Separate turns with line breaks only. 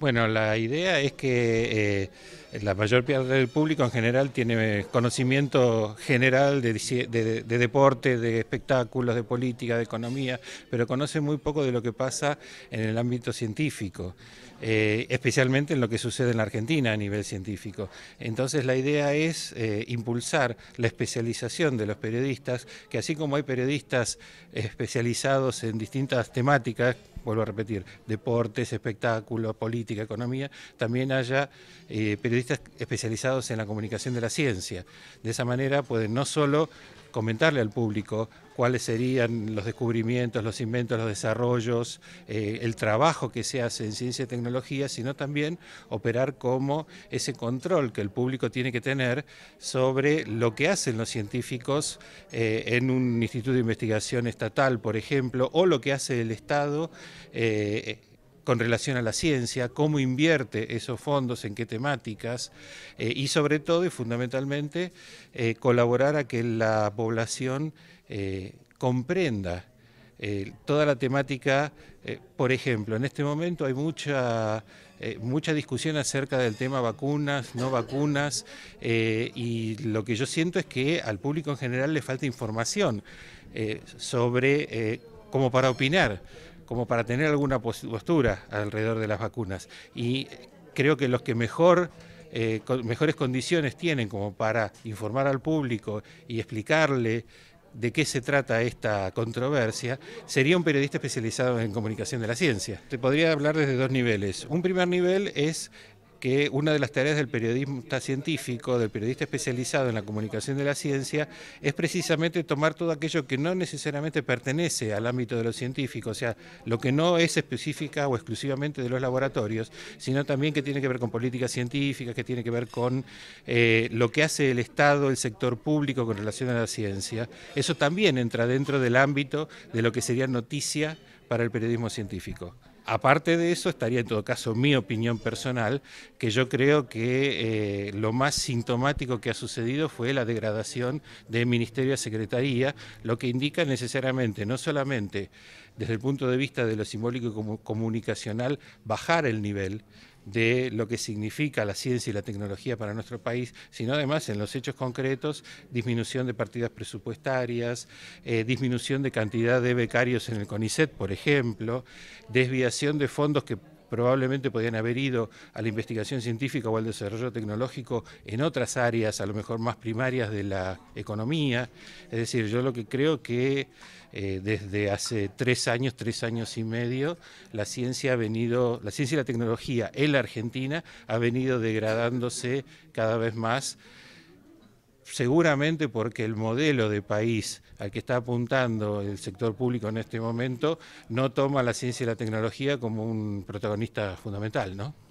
Bueno, la idea es que eh, la mayor parte del público en general tiene conocimiento general de, deporte, de espectáculos, de política, de economía, pero conoce muy poco de lo que pasa en el ámbito científico, eh, especialmente en lo que sucede en la Argentina a nivel científico. Entonces la idea es eh, impulsar la especialización de los periodistas, que así como hay periodistas especializados en distintas temáticas, vuelvo a repetir, deportes, espectáculos, política, economía, también haya eh, periodistas especializados en la comunicación de la ciencia. De esa manera pueden no solo comentarle al público cuáles serían los descubrimientos, los inventos, los desarrollos, eh, el trabajo que se hace en ciencia y tecnología, sino también operar como ese control que el público tiene que tener sobre lo que hacen los científicos eh, en un instituto de investigación estatal, por ejemplo, o lo que hace el Estado. Eh, con relación a la ciencia, cómo invierte esos fondos, en qué temáticas eh, y sobre todo y fundamentalmente eh, colaborar a que la población eh, comprenda toda la temática. por ejemplo, en este momento hay mucha, mucha discusión acerca del tema vacunas, no vacunas y lo que yo siento es que al público en general le falta información sobre... cómo para opinar como para tener alguna postura alrededor de las vacunas. Y creo que los que mejor... Eh, mejores condiciones tienen como para informar al público y explicarle de qué se trata esta controversia, sería un periodista especializado en comunicación de la ciencia. Te podría hablar desde dos niveles. Un primer nivel es que una de las tareas del periodista científico, del periodista especializado en la comunicación de la ciencia, es precisamente tomar todo aquello que no necesariamente pertenece al ámbito de los científicos, o sea, lo que no es específica o exclusivamente de los laboratorios, sino también que tiene que ver con políticas científicas, que tiene que ver con eh, lo que hace el Estado, el sector público con relación a la ciencia. Eso también entra dentro del ámbito de lo que sería noticia para el periodismo científico. Aparte de eso, estaría en todo caso mi opinión personal, que yo creo que eh, lo más sintomático que ha sucedido fue la degradación de Ministerio a Secretaría, lo que indica necesariamente, no solamente desde el punto de vista de lo simbólico y comunicacional, bajar el nivel, de lo que significa la ciencia y la tecnología para nuestro país, sino además en los hechos concretos, disminución de partidas presupuestarias, eh, disminución de cantidad de becarios en el CONICET, por ejemplo, desviación de fondos que probablemente podían haber ido a la investigación científica o al desarrollo tecnológico en otras áreas, a lo mejor más primarias de la economía. Es decir, yo lo que creo que eh, desde hace tres años, tres años y medio, la ciencia ha venido, la ciencia y la tecnología en la Argentina ha venido degradándose cada vez más seguramente porque el modelo de país al que está apuntando el sector público en este momento no toma la ciencia y la tecnología como un protagonista fundamental, ¿no?